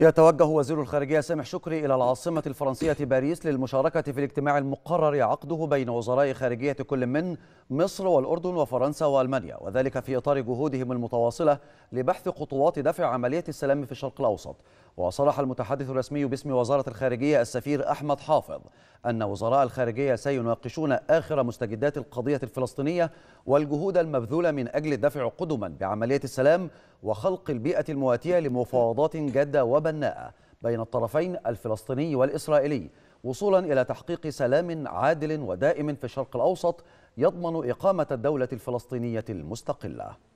يتوجه وزير الخارجية سامح شكري إلى العاصمة الفرنسية باريس للمشاركة في الاجتماع المقرر عقده بين وزراء خارجية كل من مصر والأردن وفرنسا وألمانيا وذلك في إطار جهودهم المتواصلة لبحث خطوات دفع عملية السلام في الشرق الأوسط وصرح المتحدث الرسمي باسم وزارة الخارجية السفير أحمد حافظ أن وزراء الخارجية سيناقشون آخر مستجدات القضية الفلسطينية والجهود المبذولة من أجل الدفع قدما بعملية السلام وخلق البيئة المواتية لمفاوضات جادة وبناءة بين الطرفين الفلسطيني والإسرائيلي وصولا إلى تحقيق سلام عادل ودائم في الشرق الأوسط يضمن إقامة الدولة الفلسطينية المستقلة